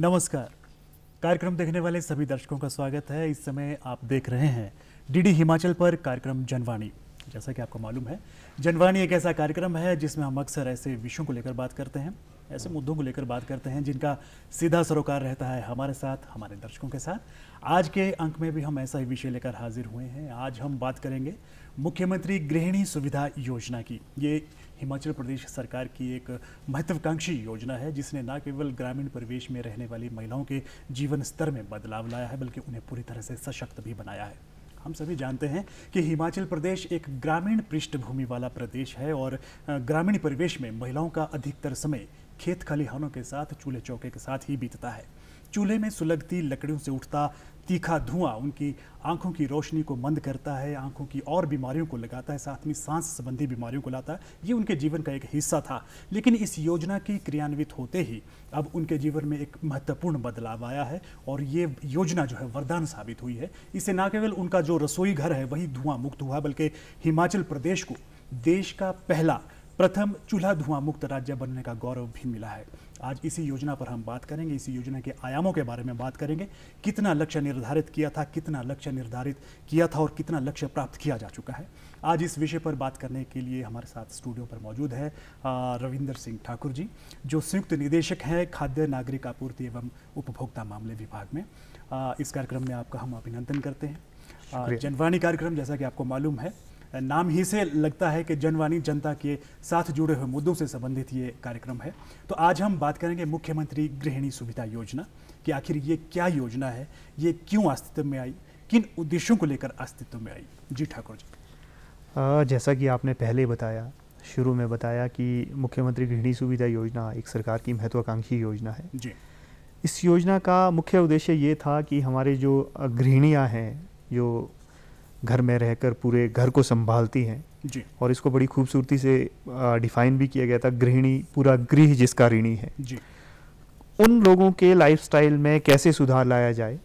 नमस्कार कार्यक्रम देखने वाले सभी दर्शकों का स्वागत है इस समय आप देख रहे हैं डीडी हिमाचल पर कार्यक्रम जनवाणी जैसा कि आपको मालूम है जनवाणी एक ऐसा कार्यक्रम है जिसमें हम अक्सर ऐसे विषयों को लेकर बात करते हैं ऐसे मुद्दों को लेकर बात करते हैं जिनका सीधा सरोकार रहता है हमारे साथ हमारे दर्शकों के साथ आज के अंक में भी हम ऐसा ही विषय लेकर हाजिर हुए हैं आज हम बात करेंगे मुख्यमंत्री गृहिणी सुविधा योजना की ये हिमाचल प्रदेश सरकार की एक महत्वाकांक्षी योजना है जिसने न केवल ग्रामीण परिवेश में रहने वाली महिलाओं के जीवन स्तर में बदलाव लाया है बल्कि उन्हें पूरी तरह से सशक्त भी बनाया है हम सभी जानते हैं कि हिमाचल प्रदेश एक ग्रामीण पृष्ठभूमि वाला प्रदेश है और ग्रामीण परिवेश में महिलाओं का अधिकतर समय खेत खलिहानों के साथ चूल्हे चौके के साथ ही बीतता है चूल्हे में सुलगती लकड़ियों से उठता तीखा धुआं उनकी आंखों की रोशनी को मंद करता है आंखों की और बीमारियों को लगाता है साथ में सांस संबंधी बीमारियों को लाता है ये उनके जीवन का एक हिस्सा था लेकिन इस योजना के क्रियान्वित होते ही अब उनके जीवन में एक महत्वपूर्ण बदलाव आया है और ये योजना जो है वरदान साबित हुई है इससे न केवल उनका जो रसोई घर है वही धुआं मुक्त हुआ बल्कि हिमाचल प्रदेश को देश का पहला प्रथम चूल्हा धुआं मुक्त राज्य बनने का गौरव भी मिला है आज इसी योजना पर हम बात करेंगे इसी योजना के आयामों के बारे में बात करेंगे कितना लक्ष्य निर्धारित किया था कितना लक्ष्य निर्धारित किया था और कितना लक्ष्य प्राप्त किया जा चुका है आज इस विषय पर बात करने के लिए हमारे साथ स्टूडियो पर मौजूद है रविंदर सिंह ठाकुर जी जो संयुक्त निदेशक हैं खाद्य नागरिक आपूर्ति एवं उपभोक्ता मामले विभाग में इस कार्यक्रम में आपका हम अभिनंदन करते हैं जनवाणी कार्यक्रम जैसा कि आपको मालूम है नाम ही से लगता है कि जनवानी जनता के साथ जुड़े हुए मुद्दों से संबंधित ये कार्यक्रम है तो आज हम बात करेंगे मुख्यमंत्री गृहिणी सुविधा योजना कि आखिर ये क्या योजना है ये क्यों अस्तित्व में आई किन उद्देश्यों को लेकर अस्तित्व में आई जी ठाकुर जी जैसा कि आपने पहले बताया शुरू में बताया कि मुख्यमंत्री गृहिणी सुविधा योजना एक सरकार की महत्वाकांक्षी योजना है जी इस योजना का मुख्य उद्देश्य ये था कि हमारे जो गृहिणियाँ हैं जो घर में रहकर पूरे घर को संभालती हैं जी और इसको बड़ी खूबसूरती से डिफाइन भी किया गया था गृहिणी पूरा गृह जिसका ऋणी है जी उन लोगों के लाइफस्टाइल में कैसे सुधार लाया जाए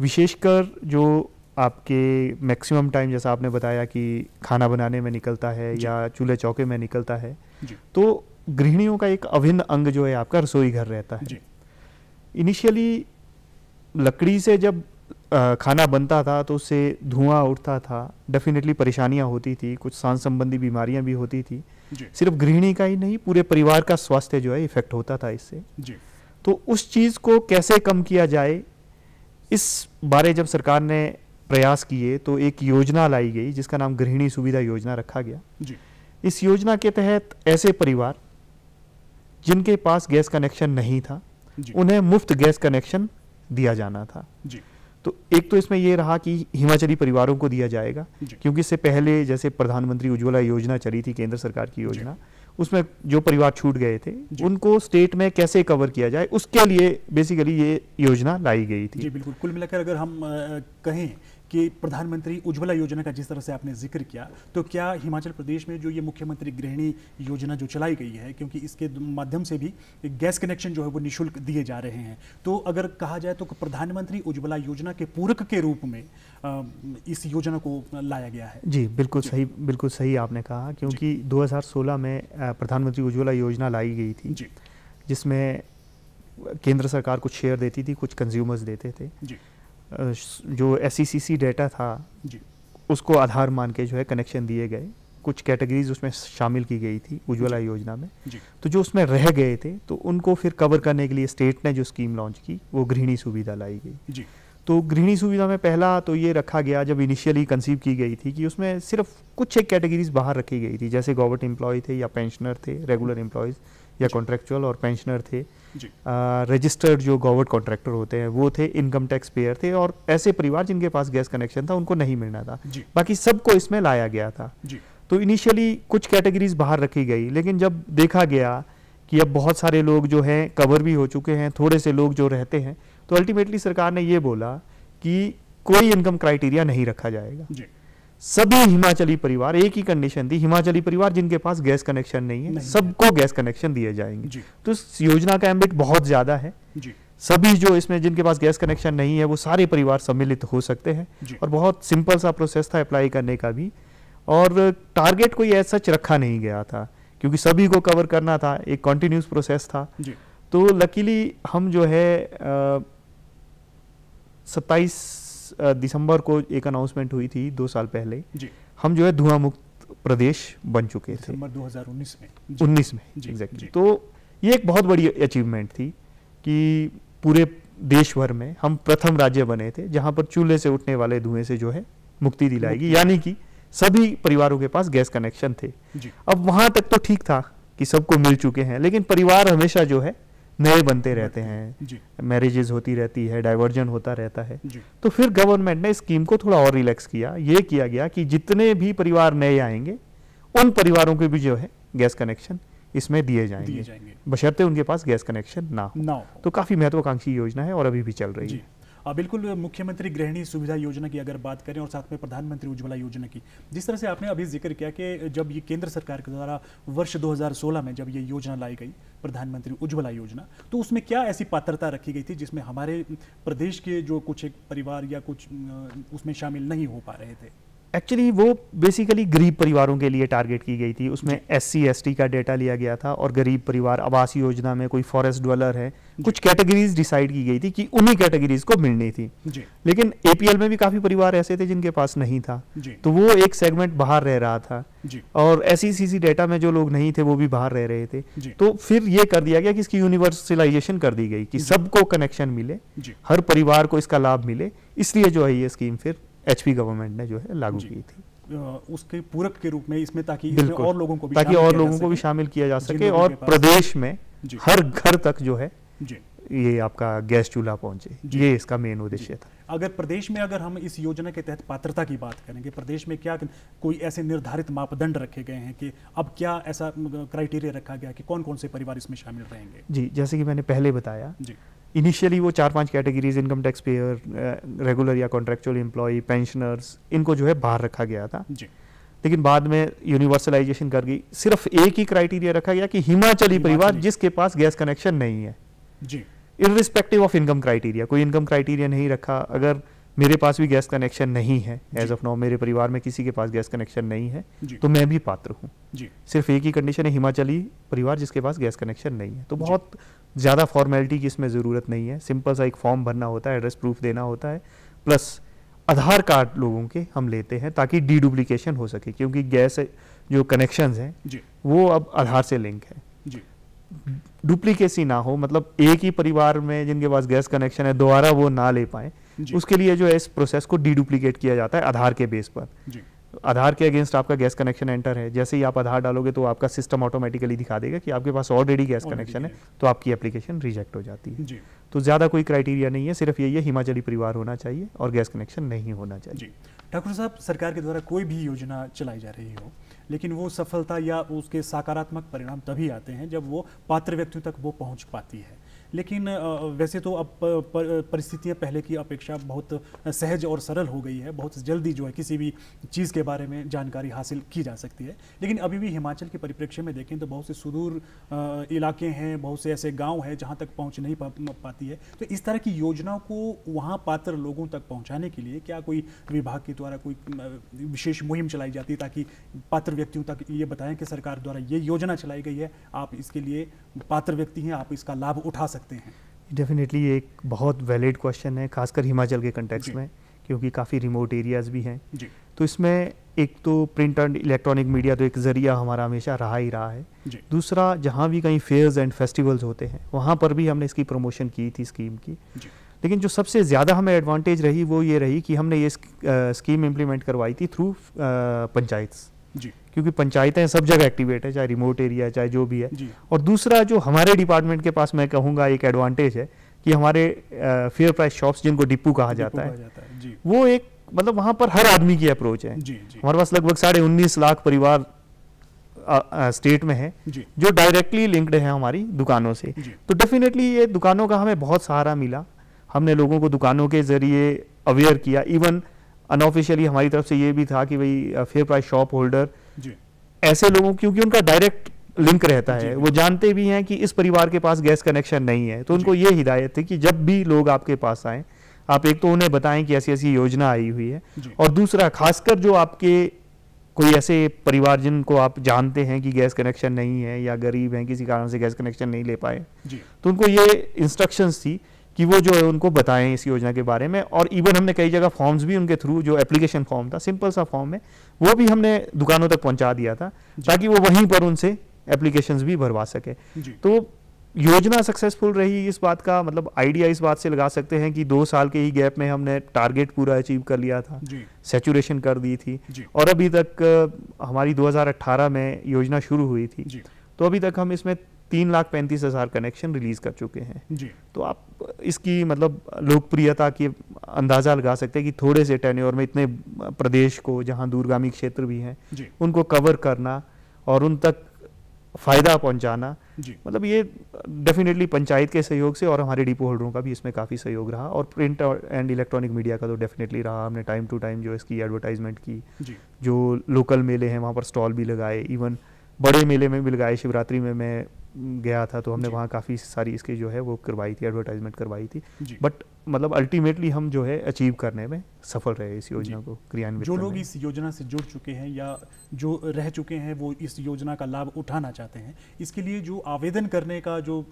विशेषकर जो आपके मैक्सिमम टाइम जैसा आपने बताया कि खाना बनाने में निकलता है या चूल्हे चौके में निकलता है तो गृहिणियों का एक अभिन्न अंग जो है आपका रसोई घर रहता है इनिशियली लकड़ी से जब खाना बनता था तो उससे धुआं उठता था डेफिनेटली परेशानियां होती थी कुछ सांस संबंधी बीमारियां भी होती थी सिर्फ गृहिणी का ही नहीं पूरे परिवार का स्वास्थ्य जो है इफेक्ट होता था इससे जी तो उस चीज़ को कैसे कम किया जाए इस बारे जब सरकार ने प्रयास किए तो एक योजना लाई गई जिसका नाम गृहिणी सुविधा योजना रखा गया जी इस योजना के तहत ऐसे परिवार जिनके पास गैस कनेक्शन नहीं था उन्हें मुफ्त गैस कनेक्शन दिया जाना था जी तो एक तो इसमें यह रहा कि हिमाचली परिवारों को दिया जाएगा क्योंकि इससे पहले जैसे प्रधानमंत्री उज्ज्वला योजना चली थी केंद्र सरकार की योजना उसमें जो परिवार छूट गए थे उनको स्टेट में कैसे कवर किया जाए उसके लिए बेसिकली ये योजना लाई गई थी जी बिल्कुल कुल मिलाकर अगर हम कहें कि प्रधानमंत्री उज्ज्वला योजना का जिस तरह से आपने जिक्र किया तो क्या हिमाचल प्रदेश में जो ये मुख्यमंत्री गृहिणी योजना जो चलाई गई है क्योंकि इसके माध्यम से भी गैस कनेक्शन जो है वो निःशुल्क दिए जा रहे हैं तो अगर कहा जाए तो प्रधानमंत्री उज्ज्वला योजना के पूरक के रूप में इस योजना को लाया गया है जी बिल्कुल सही बिल्कुल सही आपने कहा क्योंकि दो में प्रधानमंत्री उज्ज्वला योजना लाई गई थी जिसमें केंद्र सरकार कुछ शेयर देती थी कुछ कंज्यूमर्स देते थे जी जो एस सी डेटा था उसको आधार मान के जो है कनेक्शन दिए गए कुछ कैटेगरीज उसमें शामिल की गई थी उज्ज्वला योजना में तो जो उसमें रह गए थे तो उनको फिर कवर करने के लिए स्टेट ने जो स्कीम लॉन्च की वो गृहिणी सुविधा लाई गई तो गृहिणी सुविधा में पहला तो ये रखा गया जब इनिशियली कंसीव की गई थी कि उसमें सिर्फ कुछ एक कैटेगरीज बाहर रखी गई थी जैसे गवर्नमेंट एम्प्लॉय थे या पेंशनर थे रेगुलर एम्प्लॉयज़ या कॉन्ट्रेक्चुअल और पेंशनर थे रजिस्टर्ड जो गवर्नमेंट कॉन्ट्रैक्टर होते हैं वो थे इनकम टैक्स पेयर थे और ऐसे परिवार जिनके पास गैस कनेक्शन था उनको नहीं मिलना था बाकी सबको इसमें लाया गया था तो इनिशियली कुछ कैटेगरीज बाहर रखी गई लेकिन जब देखा गया कि अब बहुत सारे लोग जो हैं कवर भी हो चुके हैं थोड़े से लोग जो रहते हैं तो अल्टीमेटली सरकार ने ये बोला कि कोई इनकम क्राइटेरिया नहीं रखा जाएगा सभी हिमाचली परिवार एक ही कंडीशन थी हिमाचली परिवार जिनके पास गैस कनेक्शन नहीं है सबको गैस कनेक्शन दिए जाएंगे तो इस योजना का एम्बिट बहुत ज्यादा है जी। सभी जो इसमें जिनके पास गैस कनेक्शन नहीं है वो सारे परिवार सम्मिलित हो सकते हैं और बहुत सिंपल सा प्रोसेस था अप्लाई करने का भी और टारगेट कोई ऐसा सच रखा नहीं गया था क्योंकि सभी को कवर करना था एक कॉन्टिन्यूस प्रोसेस था तो लकीली हम जो है सत्ताईस दिसंबर को एक अनाउंसमेंट हुई थी दो साल पहले जी हम जो है धुआं मुक्त प्रदेश बन चुके थे दिसंबर 2019 में 19 में एग्जैक्टली तो ये एक बहुत बड़ी अचीवमेंट थी कि पूरे देश भर में हम प्रथम राज्य बने थे जहां पर चूल्हे से उठने वाले धुएं से जो है मुक्ति दिलाएगी यानी कि सभी परिवारों के पास गैस कनेक्शन थे अब वहां तक तो ठीक था कि सबको मिल चुके हैं लेकिन परिवार हमेशा जो है नए बनते रहते हैं मैरिजेज होती रहती है डाइवर्जन होता रहता है तो फिर गवर्नमेंट ने स्कीम को थोड़ा और रिलैक्स किया ये किया गया कि जितने भी परिवार नए आएंगे उन परिवारों के भी जो है गैस कनेक्शन इसमें दिए जाएंगे, जाएंगे। बशर्ते उनके पास गैस कनेक्शन ना हो, ना हो। तो काफी महत्वाकांक्षी योजना है और अभी भी चल रही है हाँ, बिल्कुल मुख्यमंत्री गृहिणी सुविधा योजना की अगर बात करें और साथ में प्रधानमंत्री उज्ज्वला योजना की जिस तरह से आपने अभी जिक्र किया कि जब ये केंद्र सरकार के द्वारा वर्ष 2016 में जब ये योजना लाई गई प्रधानमंत्री उज्ज्वला योजना तो उसमें क्या ऐसी पात्रता रखी गई थी जिसमें हमारे प्रदेश के जो कुछ एक परिवार या कुछ उसमें शामिल नहीं हो पा रहे थे एक्चुअली वो बेसिकली गरीब परिवारों के लिए टारगेट की गई थी उसमें एस सी एस टी का डेटा लिया गया था और गरीब परिवार आवास योजना में कोई फॉरेस्ट ड्वेलर है कुछ कैटेगरीज डिसाइड की गई थी कि उन्हीं कैटेगरीज को मिलनी थी लेकिन एपीएल में भी काफी परिवार ऐसे थे जिनके पास नहीं था तो वो एक सेगमेंट बाहर रह रहा था और एस डेटा e में जो लोग नहीं थे वो भी बाहर रह रहे थे तो फिर ये कर दिया गया कि इसकी यूनिवर्सलाइजेशन कर दी गई कि सबको कनेक्शन मिले हर परिवार को इसका लाभ मिले इसलिए जो है ये स्कीम फिर एचपी गवर्नमेंट ने जो है लागू की थी उसके पूरक के रूप में इसमें ताकि इसमें और लोगों को भी ताकि और लोगों को भी शामिल किया जा सके और प्रदेश में हर घर तक जो है ये आपका गैस चूल्हा पहुंचे ये इसका मेन उद्देश्य था अगर प्रदेश में अगर हम इस योजना के तहत पात्रता की बात करें कि प्रदेश में क्या कोई ऐसे निर्धारित मापदंड रखे गए हैं कि अब क्या ऐसा क्राइटेरिया रखा गया कि कौन कौन से परिवार इसमें शामिल रहेंगे जी जैसे कि मैंने पहले बताया इनिशियली वो चार पांच categories income tax payer regular या कॉन्ट्रेक्चुअल एम्प्लॉय पेंशनर्स इनको जो है बाहर रखा गया था जी लेकिन बाद में यूनिवर्सलाइजेशन कर गई सिर्फ एक ही क्राइटेरिया रखा गया कि हिमाचली परिवार जिसके पास गैस कनेक्शन नहीं है जी रिस्पेक्टिव ऑफ इनकम क्राइटेरिया कोई इनकम क्राइटेरिया नहीं रखा अगर मेरे पास भी गैस कनेक्शन नहीं है एज ऑफ नाउ मेरे परिवार में किसी के पास गैस कनेक्शन नहीं है तो मैं भी पात्र हूँ सिर्फ एक ही कंडीशन है हिमाचली परिवार जिसके पास गैस कनेक्शन नहीं है तो बहुत ज़्यादा फॉर्मेलिटी की इसमें ज़रूरत नहीं है सिंपल सा एक फॉर्म भरना होता है एड्रेस प्रूफ देना होता है प्लस आधार कार्ड लोगों के हम लेते हैं ताकि डीडुप्लीकेशन हो सके क्योंकि गैस जो कनेक्शन हैं वो अब आधार से लिंक है डुप्लीकेसी ना हो मतलब एक ही परिवार में जिनके पास गैस कनेक्शन है दोबारा वो ना ले पाए उसके लिए जो है इस प्रोसेस को डीडुप्लीकेट किया जाता है आधार के बेस पर आधार के अगेंस्ट आपका गैस कनेक्शन एंटर है जैसे ही आप आधार डालोगे तो आपका सिस्टम ऑटोमेटिकली दिखा देगा कि आपके पास ऑलरेडी गैस कनेक्शन है तो आपकी एप्लीकेशन रिजेक्ट हो जाती है तो ज़्यादा कोई क्राइटेरिया नहीं है सिर्फ यही है हिमाचली परिवार होना चाहिए और गैस कनेक्शन नहीं होना चाहिए ठाकुर साहब सरकार के द्वारा कोई भी योजना चलाई जा रही हो लेकिन वो सफलता या उसके सकारात्मक परिणाम तभी आते हैं जब वो पात्र व्यक्तियों तक वो पहुँच पाती है लेकिन वैसे तो अब परिस्थितियाँ पहले की अपेक्षा बहुत सहज और सरल हो गई है बहुत जल्दी जो है किसी भी चीज़ के बारे में जानकारी हासिल की जा सकती है लेकिन अभी भी हिमाचल के परिप्रेक्ष्य में देखें तो बहुत से सुदूर इलाके हैं बहुत से ऐसे गाँव हैं जहाँ तक पहुँच नहीं पा, पाती है तो इस तरह की योजनाओं को वहाँ पात्र लोगों तक पहुँचाने के लिए क्या कोई विभाग के द्वारा कोई विशेष मुहिम चलाई जाती है ताकि पात्र व्यक्तियों तक ये बताएं कि सरकार द्वारा ये योजना चलाई गई है आप इसके लिए पात्र व्यक्ति हैं आप इसका लाभ उठा सकते हैं डेफिनेटली एक बहुत वैलिड क्वेश्चन है खासकर हिमाचल के कंटेक्स में क्योंकि काफ़ी रिमोट एरियाज भी हैं तो इसमें एक तो प्रिंट एंड इलेक्ट्रॉनिक मीडिया तो एक ज़रिया हमारा हमेशा रहा ही रहा है दूसरा जहाँ भी कहीं फेयर्स एंड फेस्टिवल्स होते हैं वहाँ पर भी हमने इसकी प्रमोशन की थी स्कीम की लेकिन जो सबसे ज़्यादा हमें एडवांटेज रही वो ये रही कि हमने ये स्कीम इम्प्लीमेंट करवाई थी थ्रू पंचायत क्योंकि पंचायतें सब जगह एक्टिवेट है चाहे रिमोट एरिया चाहे जो भी है और दूसरा जो हमारे डिपार्टमेंट के पास मैं कहूँगा एक एडवांटेज है कि हमारे फेयर प्राइस शॉप्स जिनको डिपू कहा जाता है, वो एक मतलब वहां पर हर आदमी की अप्रोच है हमारे पास लगभग साढ़े उन्नीस लाख परिवार स्टेट में है जो डायरेक्टली लिंक्ड है हमारी दुकानों से तो डेफिनेटली ये दुकानों का हमें बहुत सहारा मिला हमने लोगों को दुकानों के जरिए अवेयर किया इवन अनऑफिशियली हमारी तरफ से ये भी था कि भाई फेयर प्राइस शॉप होल्डर ऐसे लोगों क्योंकि उनका डायरेक्ट लिंक रहता है वो जानते भी हैं कि इस परिवार के पास गैस कनेक्शन नहीं है तो उनको ये हिदायत थी कि जब भी लोग आपके पास आए आप एक तो उन्हें बताएं कि ऐसी ऐसी योजना आई हुई है और दूसरा खासकर जो आपके कोई ऐसे परिवार जिनको आप जानते हैं कि गैस कनेक्शन नहीं है या गरीब हैं किसी कारण से गैस कनेक्शन नहीं ले पाए तो उनको ये इंस्ट्रक्शंस थी कि वो जो है उनको बताएं इस योजना के बारे में और इवन हमने कई जगह फॉर्म्स भी उनके थ्रू जो एप्लीकेशन फॉर्म था सिंपल सा फॉर्म है वो भी हमने दुकानों तक पहुंचा दिया था ताकि वो वहीं पर उनसे एप्लीकेशन भी भरवा सके तो योजना सक्सेसफुल रही इस बात का मतलब आइडिया इस बात से लगा सकते हैं कि दो साल के ही गैप में हमने टारगेट पूरा अचीव कर लिया था सेचुरेशन कर दी थी और अभी तक हमारी 2018 में योजना शुरू हुई थी तो अभी तक हम इसमें तीन लाख पैंतीस हज़ार कनेक्शन रिलीज कर चुके हैं जी तो आप इसकी मतलब लोकप्रियता की अंदाज़ा लगा सकते हैं कि थोड़े से टेन्योर में इतने प्रदेश को जहाँ दूरगामी क्षेत्र भी हैं उनको कवर करना और उन तक फ़ायदा पहुंचाना मतलब ये डेफिनेटली पंचायत के सहयोग से और हमारे डिपो होल्डरों का भी इसमें काफ़ी सहयोग रहा और प्रिंट एंड इलेक्ट्रॉनिक मीडिया का तो डेफिनेटली रहा हमने टाइम टू टाइम जो इसकी एडवर्टाइजमेंट की जो लोकल मेले हैं वहाँ पर स्टॉल भी लगाए इवन बड़े मेले में भी लगाए शिवरात्रि में मैं गया था तो हमने वहाँ काफ़ी सारी इसकी जो है वो करवाई थी एडवर्टाइजमेंट करवाई थी बट मतलब अल्टीमेटली हम जो है अचीव करने में सफल रहे इस योजना को क्रियान्वित जो लोग इस योजना से जुड़ चुके हैं या जो रह चुके हैं वो इस योजना का लाभ उठाना चाहते हैं इसके लिए जो आवेदन करने का जो आ,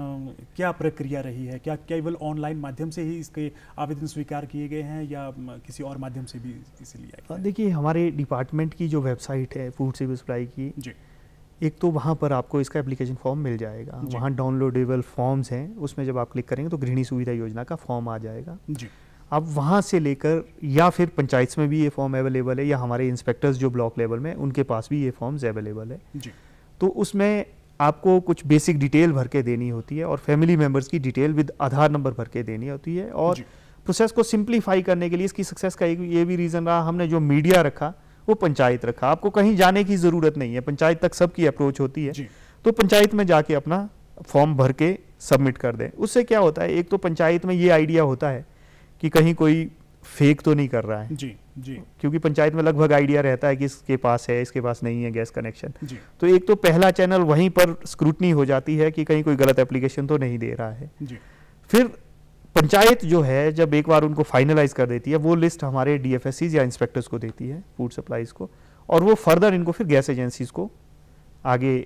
क्या प्रक्रिया रही है क्या केवल ऑनलाइन माध्यम से ही इसके आवेदन स्वीकार किए गए हैं या किसी और माध्यम से भी इसे लिया हाँ, देखिए हमारे डिपार्टमेंट की जो वेबसाइट है फूड सर्विस सप्लाई की जी एक तो वहाँ पर आपको इसका एप्लीकेशन फॉर्म मिल जाएगा वहाँ डाउनलोडेबल फॉर्म्स हैं उसमें जब आप क्लिक करेंगे तो गृहिणी सुविधा योजना का फॉर्म आ जाएगा जी अब वहाँ से लेकर या फिर पंचायत में भी ये फॉर्म अवेलेबल है या हमारे इंस्पेक्टर्स जो ब्लॉक लेवल में उनके पास भी ये फॉर्म्स अवेलेबल है जी तो उसमें आपको कुछ बेसिक डिटेल भर के देनी होती है और फैमिली मेम्बर्स की डिटेल विद आधार नंबर भर के देनी होती है और प्रोसेस को सिंप्लीफाई करने के लिए इसकी सक्सेस का एक ये भी रीज़न रहा हमने जो मीडिया रखा वो पंचायत रखा आपको कहीं जाने की ज़रूरत नहीं है पंचायत तक सबकी अप्रोच होती है तो पंचायत में जाके अपना फॉर्म भर के सबमिट कर दें उससे क्या होता है एक तो पंचायत में ये आइडिया होता है कि कहीं कोई फेक तो नहीं कर रहा है जी जी क्योंकि पंचायत में लगभग आइडिया रहता है कि इसके पास है इसके पास नहीं है गैस कनेक्शन तो एक तो पहला चैनल वहीं पर स्क्रूटनी हो जाती है कि कहीं कोई गलत एप्लीकेशन तो नहीं दे रहा है जी फिर पंचायत जो है जब एक बार उनको फाइनलाइज कर देती है वो लिस्ट हमारे डी या इंस्पेक्टर्स को देती है फूड सप्लाईज को और वो फर्दर इनको फिर गैस एजेंसीज को आगे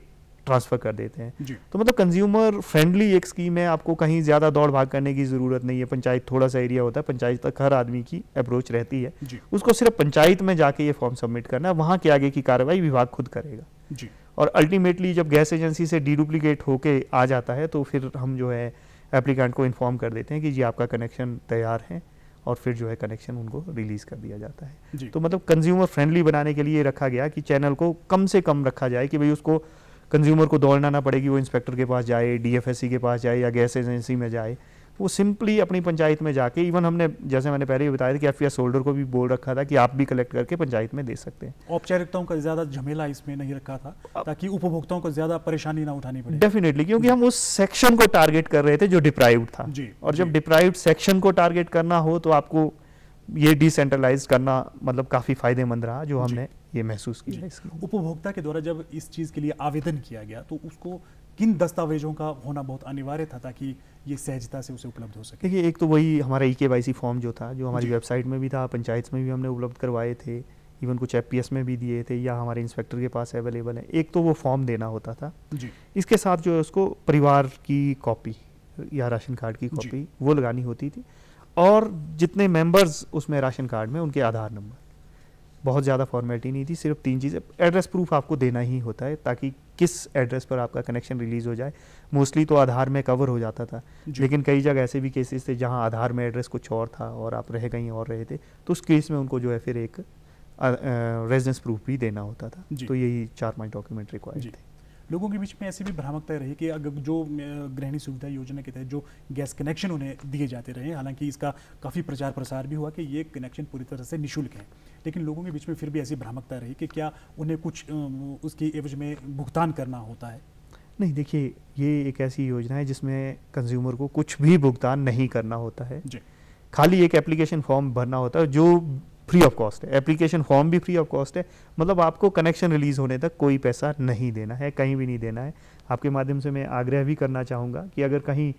ट्रांसफर कर देते हैं तो मतलब कंज्यूमर फ्रेंडली एक स्कीम है आपको कहीं ज़्यादा दौड़ भाग करने की ज़रूरत नहीं है पंचायत थोड़ा सा एरिया होता है पंचायत तक हर आदमी की अप्रोच रहती है उसको सिर्फ पंचायत में जाके ये फॉर्म सबमिट करना है वहाँ के आगे की कार्रवाई विभाग खुद करेगा और अल्टीमेटली जब गैस एजेंसी से डीडुप्लीकेट होके आ जाता है तो फिर हम जो है एप्लीकेंट को इन्फॉर्म कर देते हैं कि जी आपका कनेक्शन तैयार है और फिर जो है कनेक्शन उनको रिलीज़ कर दिया जाता है तो मतलब कंज्यूमर फ्रेंडली बनाने के लिए रखा गया कि चैनल को कम से कम रखा जाए कि भाई उसको कंज्यूमर को दौड़ना ना पड़ेगी वो इंस्पेक्टर के पास जाए डीएफएससी के पास जाए या गैस एजेंसी में जाए वो सिंपली अपनी पंचायत में जाके इवन हमने जैसे मैंने पहले ही बताया था कि एफ एस होल्डर को भी बोल रखा था कि आप भी कलेक्ट करके पंचायत में दे सकते हैं औपचारिकताओं का ज़्यादा झमेला इसमें नहीं रखा था ताकि उपभोक्ताओं को ज़्यादा परेशानी ना उठानी पड़े डेफिनेटली क्योंकि हम उस सेक्शन को टारगेट कर रहे थे जो डिप्राइव्ड था जी, और जब डिप्राइव सेक्शन को टारगेट करना हो तो आपको ये डिसेंट्रलाइज करना मतलब काफ़ी फायदेमंद रहा जो हमने ये महसूस किया उपभोक्ता के द्वारा जब इस चीज़ के लिए आवेदन किया गया तो उसको किन दस्तावेजों का होना बहुत अनिवार्य था ताकि ये सहजता से उसे उपलब्ध हो सके देखिए एक तो वही हमारा ई के फॉर्म जो था जो हमारी वेबसाइट में भी था पंचायत में भी हमने उपलब्ध करवाए थे इवन कुछ एफ में भी दिए थे या हमारे इंस्पेक्टर के पास अवेलेबल है एक तो वो फॉर्म देना होता था जी इसके साथ जो है उसको परिवार की कॉपी या राशन कार्ड की कॉपी वो लगानी होती थी और जितने मेंबर्स उसमें राशन कार्ड में उनके आधार नंबर बहुत ज़्यादा फॉर्मेलिटी नहीं थी सिर्फ तीन चीज़ें एड्रेस प्रूफ आपको देना ही होता है ताकि किस एड्रेस पर आपका कनेक्शन रिलीज़ हो जाए मोस्टली तो आधार में कवर हो जाता था लेकिन कई जगह ऐसे भी केसेस थे जहाँ आधार में एड्रेस कुछ और था और आप रह कहीं और रहे थे तो उस केस में उनको जो है फिर एक रेजिडेंस प्रूफ भी देना होता था तो यही चार पाँच डॉक्यूमेंट रिक्वायर्ड थे लोगों के बीच में ऐसी भी भ्रामकता रही कि अगर जो गृहिणी सुविधा योजना के तहत जो गैस कनेक्शन उन्हें दिए जाते रहे हालांकि इसका काफ़ी प्रचार प्रसार भी हुआ कि ये कनेक्शन पूरी तरह से निःशुल्क है लेकिन लोगों के बीच में फिर भी ऐसी भ्रामकता रही कि क्या उन्हें कुछ उसकी एवज में भुगतान करना होता है नहीं देखिए ये एक ऐसी योजना है जिसमें कंज्यूमर को कुछ भी भुगतान नहीं करना होता है खाली एक एप्लीकेशन फॉर्म भरना होता है जो फ्री ऑफ कॉस्ट है एप्लीकेशन फॉर्म भी फ्री ऑफ कॉस्ट है मतलब आपको कनेक्शन रिलीज होने तक कोई पैसा नहीं देना है कहीं भी नहीं देना है आपके माध्यम से मैं आग्रह भी करना चाहूँगा कि अगर कहीं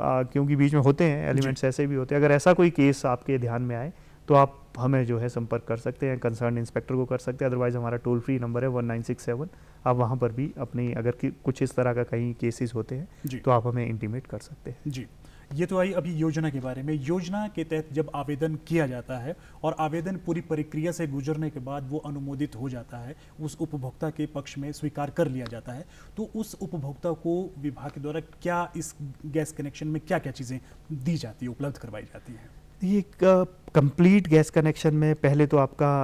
आ, क्योंकि बीच में होते हैं एलिमेंट्स ऐसे भी होते हैं अगर ऐसा कोई केस आपके ध्यान में आए तो आप हमें जो है संपर्क कर सकते हैं कंसर्न इंस्पेक्टर को कर सकते हैं अदरवाइज़ हमारा टोल फ्री नंबर है वन नाइन सिक्स सेवन आप वहाँ पर भी अपनी अगर कुछ इस तरह का कहीं केसेस होते हैं तो आप हमें इंटीमेट कर सकते हैं जी ये तो आई अभी योजना के बारे में योजना के तहत जब आवेदन किया जाता है और आवेदन पूरी प्रक्रिया से गुजरने के बाद वो अनुमोदित हो जाता है उस उपभोक्ता के पक्ष में स्वीकार कर लिया जाता है तो उस उपभोक्ता को विभाग के द्वारा क्या इस गैस कनेक्शन में क्या क्या चीज़ें दी जाती है उपलब्ध करवाई जाती हैं ये कंप्लीट गैस कनेक्शन में पहले तो आपका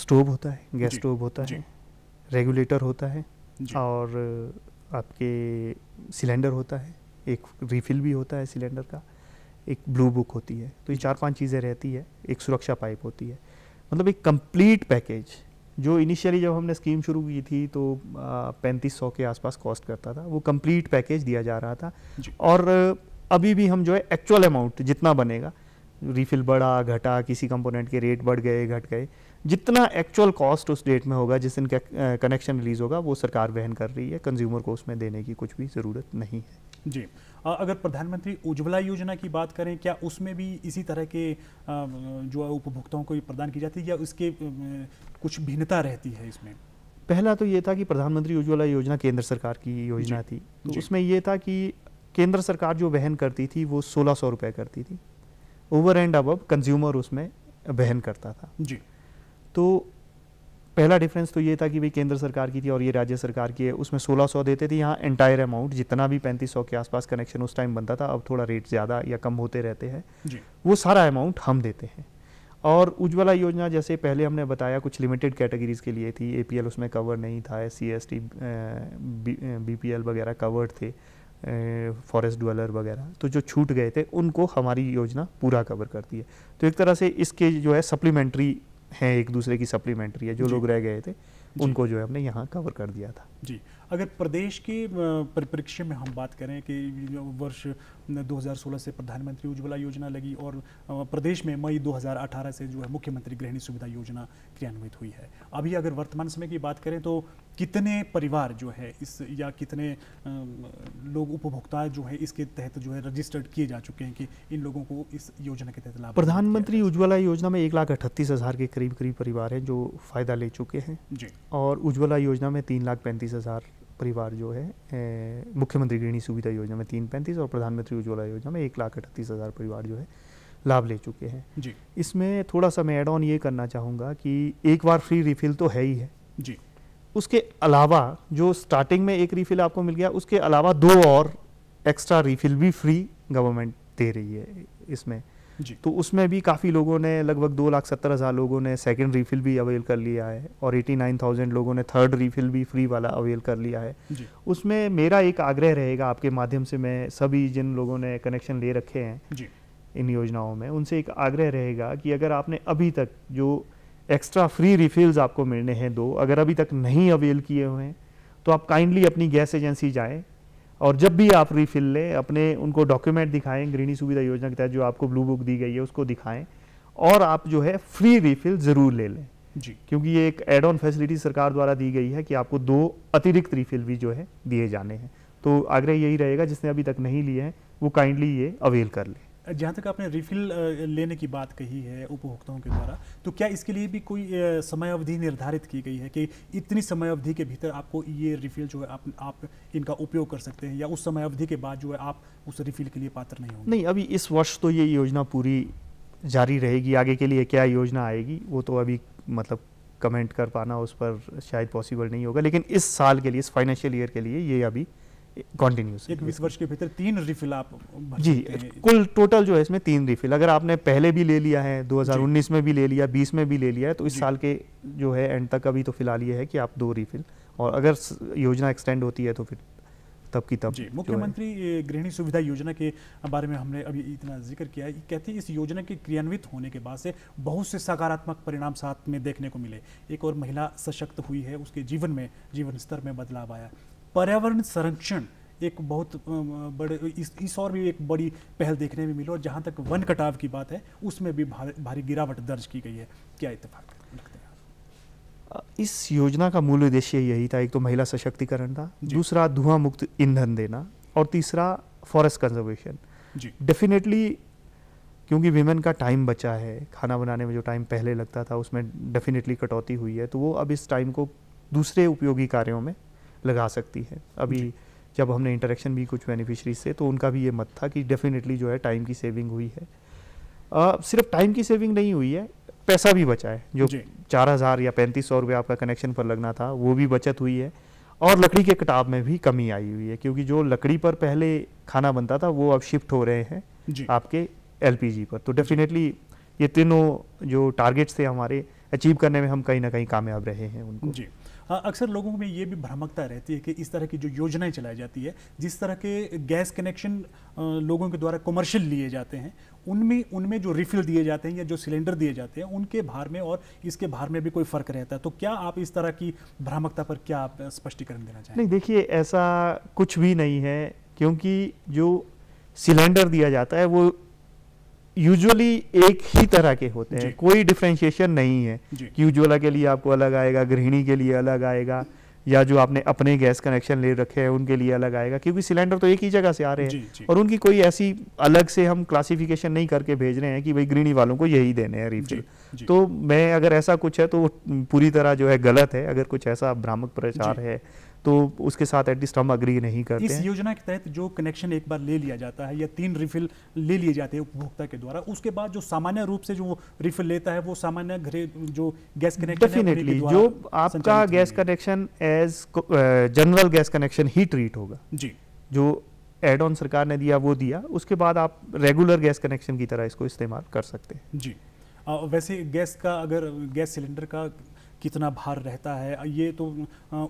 स्टोव होता है गैस स्टोव होता है रेगुलेटर होता है और आपके सिलेंडर होता है एक रिफिल भी होता है सिलेंडर का एक ब्लू बुक होती है तो ये चार पांच चीज़ें रहती है एक सुरक्षा पाइप होती है मतलब एक कंप्लीट पैकेज जो इनिशियली जब हमने स्कीम शुरू की थी तो पैंतीस सौ के आसपास कॉस्ट करता था वो कंप्लीट पैकेज दिया जा रहा था और अभी भी हम जो है एक्चुअल अमाउंट जितना बनेगा रीफिल बढ़ा घटा किसी कंपोनेंट के रेट बढ़ गए घट गए जितना एक्चुअल कॉस्ट उस डेट में होगा जिस दिन कनेक्शन रिलीज़ होगा वो सरकार वहन कर रही है कंज्यूमर को उसमें देने की कुछ भी ज़रूरत नहीं है जी अगर प्रधानमंत्री उज्ज्वला योजना की बात करें क्या उसमें भी इसी तरह के जो उपभोक्ताओं को प्रदान की जाती है या उसके कुछ भिन्नता रहती है इसमें पहला तो ये था कि प्रधानमंत्री उज्ज्वला योजना केंद्र सरकार की योजना थी तो उसमें ये था कि केंद्र सरकार जो वहन करती थी वो सोलह सौ रुपये करती थी ओवर एंड अब कंज्यूमर उसमें वहन करता था जी तो पहला डिफरेंस तो ये था कि भाई केंद्र सरकार की थी और ये राज्य सरकार की है उसमें 1600 देते थे यहाँ एंटायर अमाउंट जितना भी 3500 के आसपास कनेक्शन उस टाइम बनता था अब थोड़ा रेट ज़्यादा या कम होते रहते हैं वो सारा अमाउंट हम देते हैं और उज्ज्वला योजना जैसे पहले हमने बताया कुछ लिमिटेड कैटेगरीज़ के लिए थी ए उसमें कवर नहीं था एस सी एस टी वगैरह कवर्ड थे फॉरेस्ट डवेलर वगैरह तो जो छूट गए थे उनको हमारी योजना पूरा कवर करती है तो एक तरह से इसके जो है सप्लीमेंट्री हैं एक दूसरे की सप्लीमेंट्री है जो लोग रह गए थे उनको जो है हमने यहाँ कवर कर दिया था जी अगर प्रदेश के परिप्रेक्ष्य में हम बात करें कि वर्ष 2016 से प्रधानमंत्री उज्ज्वला योजना लगी और प्रदेश में मई 2018 से जो है मुख्यमंत्री गृहिणी सुविधा योजना क्रियान्वित हुई है अभी अगर वर्तमान समय की बात करें तो कितने परिवार जो है इस या कितने लोग उपभोक्ता जो है इसके तहत जो है रजिस्टर्ड किए जा चुके हैं कि इन लोगों को इस योजना के तहत लाभ प्रधानमंत्री उज्ज्वला योजना में एक लाख अठतीस हज़ार के करीब करीब परिवार हैं जो फ़ायदा ले चुके हैं जी और उज्ज्वला योजना में तीन लाख पैंतीस हज़ार परिवार जो है मुख्यमंत्री गृहिणी सुविधा योजना में तीन पैंतीस और प्रधानमंत्री उज्ज्वला योजना में एक लाख अठतीस हज़ार परिवार जो है लाभ ले चुके हैं जी इसमें थोड़ा सा मैं एड ऑन ये करना चाहूँगा कि एक बार फ्री रिफिल तो है ही है जी उसके अलावा जो स्टार्टिंग में एक रिफिल आपको मिल गया उसके अलावा दो और एक्स्ट्रा रिफिल भी फ्री गवर्नमेंट दे रही है इसमें तो उसमें भी काफ़ी लोगों ने लगभग दो लाख सत्तर हज़ार लोगों ने सेकेंड रीफिल भी अवेल कर लिया है और एटी नाइन थाउजेंड लोगों ने थर्ड रीफिल भी फ्री वाला अवेल कर लिया है उसमें मेरा एक आग्रह रहेगा आपके माध्यम से मैं सभी जिन लोगों ने कनेक्शन ले रखे हैं इन योजनाओं में उनसे एक आग्रह रहेगा कि अगर आपने अभी तक जो एक्स्ट्रा फ्री रिफिल्स आपको मिलने हैं दो अगर अभी तक नहीं अवेल किए हुए हैं तो आप काइंडली अपनी गैस एजेंसी जाएँ और जब भी आप रिफिल लें अपने उनको डॉक्यूमेंट दिखाएं ग्रीनी सुविधा योजना के तहत जो आपको ब्लू बुक दी गई है उसको दिखाएं और आप जो है फ्री रिफिल ज़रूर ले लें जी क्योंकि ये एक एड ऑन फैसिलिटी सरकार द्वारा दी गई है कि आपको दो अतिरिक्त रिफिल भी जो है दिए जाने हैं तो आग्रह यही रहेगा जिसने अभी तक नहीं लिए हैं वो काइंडली ये अवेल कर लें जहाँ तक आपने रिफिल लेने की बात कही है उपभोक्ताओं के द्वारा तो क्या इसके लिए भी कोई समय अवधि निर्धारित की गई है कि इतनी समय अवधि के भीतर आपको ये रिफिल जो है आप आप इनका उपयोग कर सकते हैं या उस समय अवधि के बाद जो है आप उस रिफिल के लिए पात्र नहीं होंगे नहीं अभी इस वर्ष तो ये योजना पूरी जारी रहेगी आगे के लिए क्या योजना आएगी वो तो अभी मतलब कमेंट कर पाना उस पर शायद पॉसिबल नहीं होगा लेकिन इस साल के लिए इस फाइनेंशियल ईयर के लिए ये अभी कॉन्टिन्यूस बीस वर्ष के भीतर तीन रिफिल आप जी कुल टोटल जो है इसमें तीन रिफिल अगर आपने पहले भी ले लिया है 2019 में भी ले लिया 20 में भी ले लिया है तो इस साल के जो है एंड तक अभी तो फिलहाल ये है कि आप दो रिफिल और अगर योजना एक्सटेंड होती है तो फिर तब की तब मुख्यमंत्री गृहिणी सुविधा योजना के बारे में हमने अभी इतना जिक्र किया है कहते हैं इस योजना के क्रियान्वित होने के बाद से बहुत से सकारात्मक परिणाम साथ में देखने को मिले एक और महिला सशक्त हुई है उसके जीवन में जीवन स्तर में बदलाव आया पर्यावरण संरक्षण एक बहुत बड़े इस, इस और भी एक बड़ी पहल देखने में मिली और जहाँ तक वन कटाव की बात है उसमें भी भारी गिरावट दर्ज की गई है क्या इतफाक रखते इस योजना का मूल उद्देश्य यही था एक तो महिला सशक्तिकरण था दूसरा धुआं मुक्त ईंधन देना और तीसरा फॉरेस्ट कंजर्वेशन डेफिनेटली क्योंकि वीमेन का टाइम बचा है खाना बनाने में जो टाइम पहले लगता था उसमें डेफिनेटली कटौती हुई है तो वो अब इस टाइम को दूसरे उपयोगी कार्यों में लगा सकती है अभी जब हमने इंटरेक्शन भी कुछ बेनिफिशरीज से तो उनका भी ये मत था कि डेफिनेटली जो है टाइम की सेविंग हुई है आ, सिर्फ टाइम की सेविंग नहीं हुई है पैसा भी बचा है जो चार हज़ार या पैंतीस सौ रुपये आपका कनेक्शन पर लगना था वो भी बचत हुई है और लकड़ी के कटाव में भी कमी आई हुई है क्योंकि जो लकड़ी पर पहले खाना बनता था वो अब शिफ्ट हो रहे हैं आपके एलपीजी पर तो डेफिनेटली ये तीनों जो टारगेट्स थे हमारे अचीव करने में हम कहीं ना कहीं कामयाब रहे हैं उनको जी हाँ, अक्सर लोगों में ये भी भ्रामकता रहती है कि इस तरह की जो योजनाएं चलाई जाती है जिस तरह के गैस कनेक्शन लोगों के द्वारा कमर्शियल लिए जाते हैं उनमें उनमें जो रिफिल दिए जाते हैं या जो सिलेंडर दिए जाते हैं उनके भार में और इसके भार में भी कोई फ़र्क रहता है तो क्या आप इस तरह की भ्रामकता पर क्या आप स्पष्टीकरण देना चाहेंगे नहीं देखिए ऐसा कुछ भी नहीं है क्योंकि जो सिलेंडर दिया जाता है वो यूजुअली एक ही तरह के होते हैं कोई डिफ्रेंशिएशन नहीं है कि उज्ज्वला के लिए आपको अलग आएगा गृहिणी के लिए अलग आएगा या जो आपने अपने गैस कनेक्शन ले रखे हैं उनके लिए अलग आएगा क्योंकि सिलेंडर तो एक ही जगह से आ रहे हैं और उनकी कोई ऐसी अलग से हम क्लासिफिकेशन नहीं करके भेज रहे हैं कि भाई ग्रीनी वालों को यही देने हैं रिफिल तो मैं अगर ऐसा कुछ है तो पूरी तरह जो है गलत है अगर कुछ ऐसा भ्रामक प्रचार है तो उसके साथ एटलीस्ट हम अग्री नहीं करते इस योजना के तहत जो कनेक्शन एक बार ले लिया जाता है या तीन रिफिल ले लिए जाते हैं उपभोक्ता के द्वारा उसके बाद जो सामान्य रूप से जो वो रिफिल लेता है वो सामान्य घरे जो गैस कनेक्शन डेफिनेटली जो आपका gas connection as general gas connection ही ट्रीट होगा जी जो एड ऑन सरकार ने दिया वो दिया उसके बाद आप रेगुलर गैस कनेक्शन की तरह इसको इस्तेमाल कर सकते हैं जी आ, वैसे गैस का अगर गैस सिलेंडर का कितना भार रहता है ये तो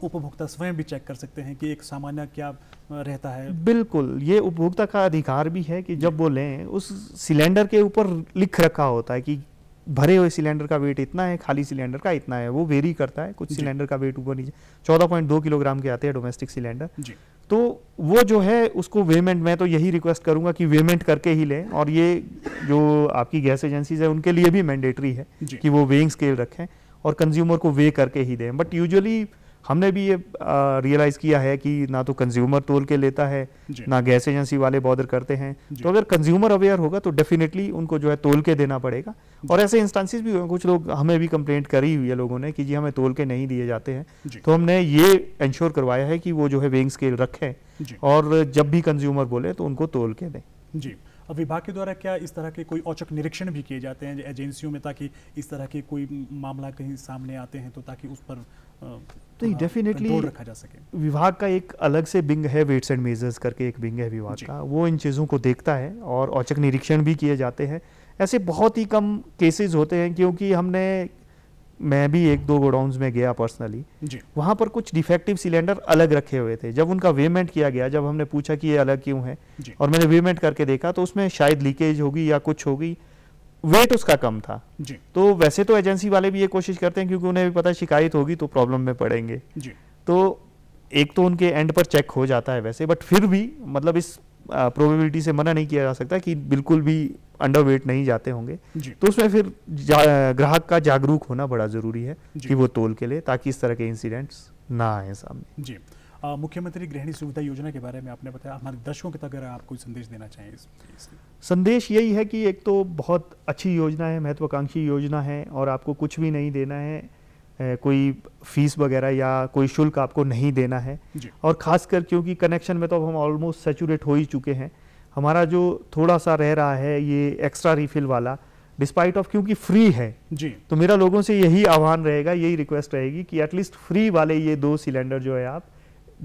उपभोक्ता स्वयं भी चेक कर सकते हैं कि एक सामान्य क्या रहता है बिल्कुल ये उपभोक्ता का अधिकार भी है कि जब वो लें उस सिलेंडर के ऊपर लिख रखा होता है कि भरे हुए सिलेंडर का वेट इतना है खाली सिलेंडर का इतना है वो वेरी करता है कुछ सिलेंडर का वेट ऊपर नीचे चौदह पॉइंट दो किलोग्राम के आते हैं डोमेस्टिक सिलेंडर तो वो जो है उसको वेमेंट मैं तो यही रिक्वेस्ट करूंगा कि वेमेंट करके ही लें और ये जो आपकी गैस एजेंसीज है उनके लिए भी मैंडेटरी है कि वो वेइंग स्केल रखें और कंज्यूमर को वे करके ही दें बट यूजुअली हमने भी ये रियलाइज़ किया है कि ना तो कंज्यूमर तोल के लेता है ना गैस एजेंसी वाले बॉर्डर करते हैं तो अगर कंज्यूमर अवेयर होगा तो डेफिनेटली उनको जो है तोल के देना पड़ेगा और ऐसे इंस्टांसिस भी कुछ लोग हमें भी कंप्लेंट करी हुई है लोगों ने कि जी हमें तोल के नहीं दिए जाते हैं तो हमने ये इंश्योर करवाया है कि वो जो है वेइंग स्केल रखें और जब भी कंज्यूमर बोले तो उनको तोल के दें जी अब विभाग के द्वारा क्या इस तरह के कोई औचक निरीक्षण भी किए जाते हैं एजेंसियों में ताकि इस तरह के कोई मामला कहीं सामने आते हैं तो ताकि उस पर तो डेफिनेटली रखा जा सके विभाग का एक अलग से बिंग है वेट्स एंड मेजर्स करके एक बिंग है विभाग का वो इन चीज़ों को देखता है और औचक निरीक्षण भी किए जाते हैं ऐसे बहुत ही कम केसेस होते हैं क्योंकि हमने मैं भी एक दो गोडाउन में गया पर्सनली वहां पर कुछ डिफेक्टिव सिलेंडर अलग रखे हुए थे जब उनका वेमेंट किया गया जब हमने पूछा कि ये अलग क्यों है और मैंने वेमेंट करके देखा तो उसमें शायद लीकेज होगी या कुछ होगी वेट उसका कम था जी। तो वैसे तो एजेंसी वाले भी ये कोशिश करते हैं क्योंकि उन्हें भी पता शिकायत होगी तो प्रॉब्लम में पड़ेंगे जी। तो एक तो उनके एंड पर चेक हो जाता है वैसे बट फिर भी मतलब इस प्रोबेबिलिटी से मना नहीं किया जा सकता कि बिल्कुल भी अंडर वेट नहीं जाते होंगे तो उसमें फिर ग्राहक का जागरूक होना बड़ा ज़रूरी है कि वो तोल के लिए ताकि इस तरह के इंसिडेंट्स ना आए सामने जी मुख्यमंत्री गृहिणी सुविधा योजना के बारे में आपने बताया हमारे दर्शकों के तक अगर आप कोई संदेश देना चाहें इस, इस संदेश यही है कि एक तो बहुत अच्छी योजना है महत्वाकांक्षी योजना है और आपको कुछ भी नहीं देना है कोई फीस वगैरह या कोई शुल्क आपको नहीं देना है और ख़ासकर क्योंकि कनेक्शन में तो अब हम ऑलमोस्ट सेचूरेट हो ही चुके हैं हमारा जो थोड़ा सा रह रहा है ये एक्स्ट्रा रिफिल वाला डिस्पाइट ऑफ क्योंकि फ्री है जी तो मेरा लोगों से यही आह्वान रहेगा यही रिक्वेस्ट रहेगी कि एटलीस्ट फ्री वाले ये दो सिलेंडर जो है आप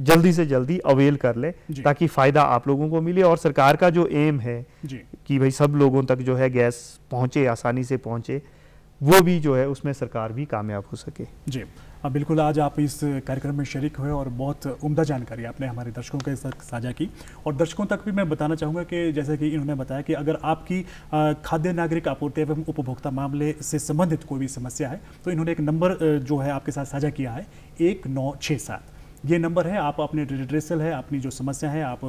जल्दी से जल्दी अवेल कर ले ताकि फायदा आप लोगों को मिले और सरकार का जो एम है कि भाई सब लोगों तक जो है गैस पहुंचे आसानी से पहुंचे वो भी जो है उसमें सरकार भी कामयाब हो सके जी अब बिल्कुल आज आप इस कार्यक्रम में शरीक हुए और बहुत उम्दा जानकारी आपने हमारे दर्शकों के साथ साझा की और दर्शकों तक भी मैं बताना चाहूँगा कि जैसे कि इन्होंने बताया कि अगर आपकी खाद्य नागरिक आपूर्ति एवं उपभोक्ता मामले से संबंधित कोई भी समस्या है तो इन्होंने एक नंबर जो है आपके साथ साझा किया है एक नौ छः सात ये नंबर है आप अपने रिड्रेसल है अपनी जो समस्या है आप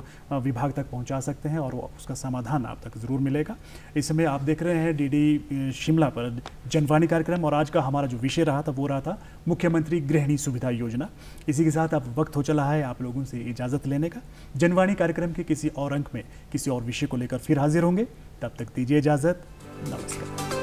विभाग तक पहुंचा सकते हैं और उसका समाधान आप तक ज़रूर मिलेगा इस समय आप देख रहे हैं डीडी शिमला पर जनवाणी कार्यक्रम और आज का हमारा जो विषय रहा था वो रहा था मुख्यमंत्री गृहिणी सुविधा योजना इसी के साथ अब वक्त हो चला है आप लोगों से इजाज़त लेने का जनवाणी कार्यक्रम के किसी और अंक में किसी और विषय को लेकर फिर हाजिर होंगे तब तक दीजिए इजाज़त नमस्कार